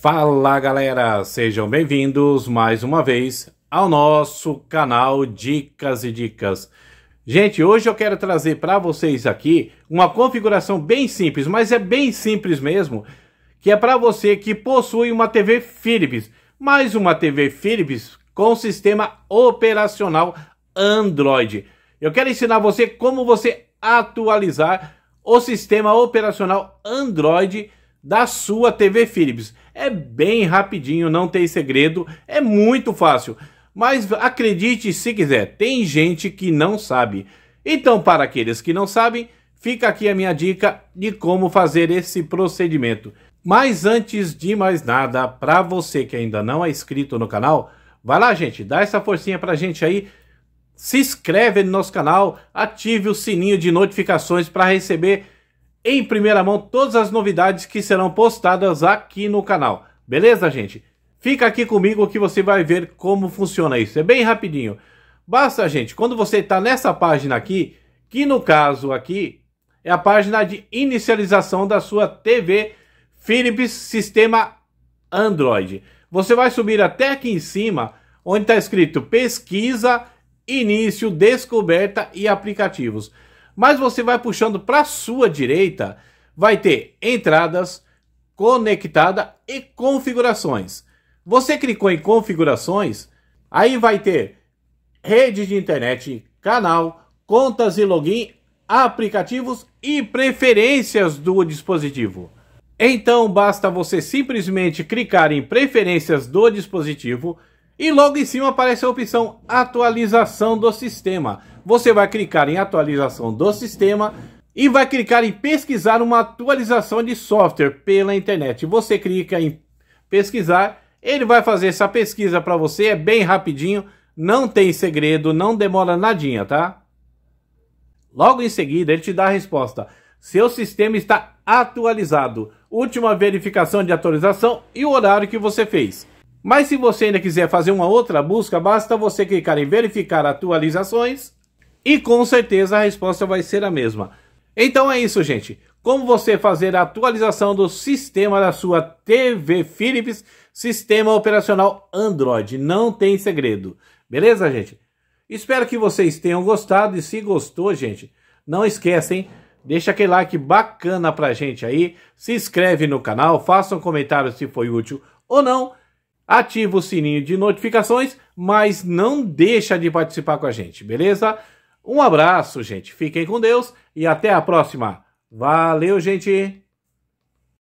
Fala galera, sejam bem-vindos mais uma vez ao nosso canal Dicas e Dicas. Gente, hoje eu quero trazer para vocês aqui uma configuração bem simples, mas é bem simples mesmo, que é para você que possui uma TV Philips, mais uma TV Philips com sistema operacional Android. Eu quero ensinar você como você atualizar o sistema operacional Android da sua TV Philips. É bem rapidinho, não tem segredo, é muito fácil. Mas acredite se quiser, tem gente que não sabe. Então, para aqueles que não sabem, fica aqui a minha dica de como fazer esse procedimento. Mas antes de mais nada, para você que ainda não é inscrito no canal, vai lá, gente, dá essa forcinha para gente aí. Se inscreve no nosso canal, ative o sininho de notificações para receber em primeira mão todas as novidades que serão postadas aqui no canal. Beleza, gente? Fica aqui comigo que você vai ver como funciona isso. É bem rapidinho. Basta, gente, quando você está nessa página aqui, que no caso aqui é a página de inicialização da sua TV Philips Sistema Android. Você vai subir até aqui em cima, onde está escrito pesquisa, início, descoberta e aplicativos mas você vai puxando para sua direita, vai ter entradas, conectada e configurações. Você clicou em configurações, aí vai ter rede de internet, canal, contas e login, aplicativos e preferências do dispositivo. Então basta você simplesmente clicar em preferências do dispositivo, e logo em cima aparece a opção atualização do sistema. Você vai clicar em atualização do sistema e vai clicar em pesquisar uma atualização de software pela internet. Você clica em pesquisar, ele vai fazer essa pesquisa para você, é bem rapidinho, não tem segredo, não demora nadinha, tá? Logo em seguida, ele te dá a resposta. Seu sistema está atualizado. Última verificação de atualização e o horário que você fez. Mas se você ainda quiser fazer uma outra busca, basta você clicar em verificar atualizações e com certeza a resposta vai ser a mesma. Então é isso, gente. Como você fazer a atualização do sistema da sua TV Philips, sistema operacional Android. Não tem segredo. Beleza, gente? Espero que vocês tenham gostado e se gostou, gente, não esquecem, deixa aquele like bacana pra gente aí, se inscreve no canal, faça um comentário se foi útil ou não ativa o sininho de notificações, mas não deixa de participar com a gente, beleza? Um abraço, gente. Fiquem com Deus e até a próxima. Valeu, gente!